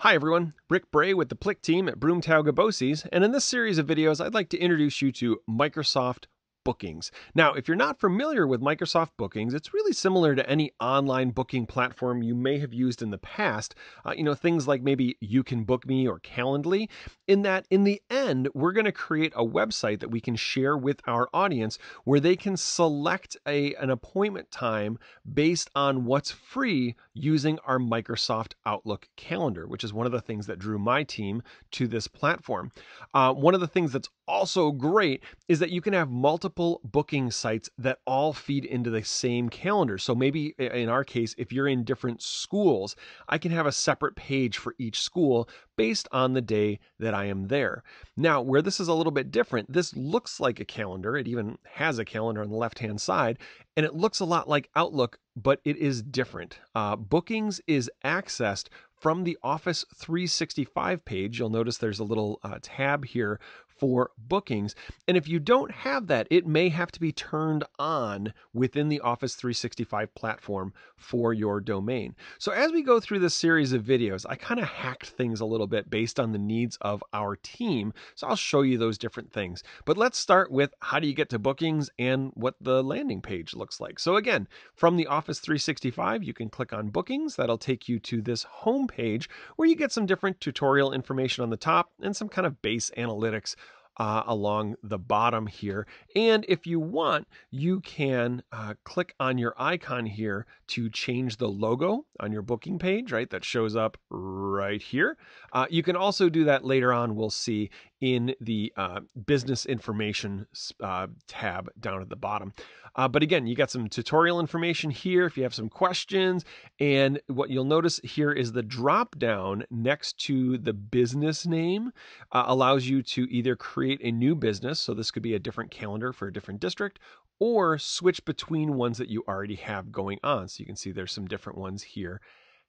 Hi everyone, Rick Bray with the Plick team at Broomtail Gaboses, and in this series of videos I'd like to introduce you to Microsoft Bookings. Now, if you're not familiar with Microsoft Bookings, it's really similar to any online booking platform you may have used in the past. Uh, you know, things like maybe You Can Book Me or Calendly, in that in the end, we're going to create a website that we can share with our audience where they can select a, an appointment time based on what's free using our Microsoft Outlook calendar, which is one of the things that drew my team to this platform. Uh, one of the things that's also great is that you can have multiple multiple booking sites that all feed into the same calendar. So maybe in our case, if you're in different schools, I can have a separate page for each school based on the day that I am there. Now, where this is a little bit different, this looks like a calendar. It even has a calendar on the left hand side, and it looks a lot like Outlook, but it is different. Uh, bookings is accessed from the Office 365 page, you'll notice there's a little uh, tab here for bookings. And if you don't have that, it may have to be turned on within the Office 365 platform for your domain. So as we go through this series of videos, I kind of hacked things a little bit based on the needs of our team. So I'll show you those different things. But let's start with how do you get to bookings and what the landing page looks like. So again, from the Office 365, you can click on bookings. That'll take you to this home homepage where you get some different tutorial information on the top and some kind of base analytics uh, along the bottom here. And if you want, you can uh, click on your icon here to change the logo on your booking page, right? That shows up right here. Uh, you can also do that later on, we'll see in the uh, business information uh, tab down at the bottom. Uh, but again, you got some tutorial information here if you have some questions. And what you'll notice here is the drop down next to the business name uh, allows you to either create a new business. So this could be a different calendar for a different district or switch between ones that you already have going on. So you can see there's some different ones here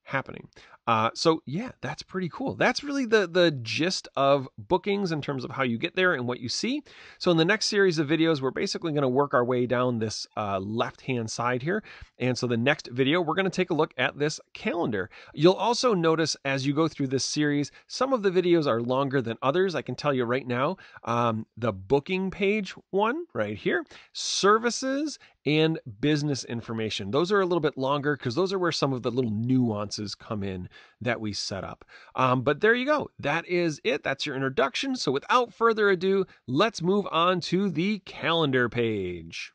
happening. Uh, so yeah, that's pretty cool. That's really the the gist of bookings in terms of how you get there and what you see. So in the next series of videos, we're basically going to work our way down this uh, left hand side here. And so the next video, we're going to take a look at this calendar. You'll also notice as you go through this series, some of the videos are longer than others. I can tell you right now, um, the booking page one right here, services and business information. Those are a little bit longer because those are where some of the little nuances come in that we set up. Um, but there you go. That is it. That's your introduction. So without further ado, let's move on to the calendar page.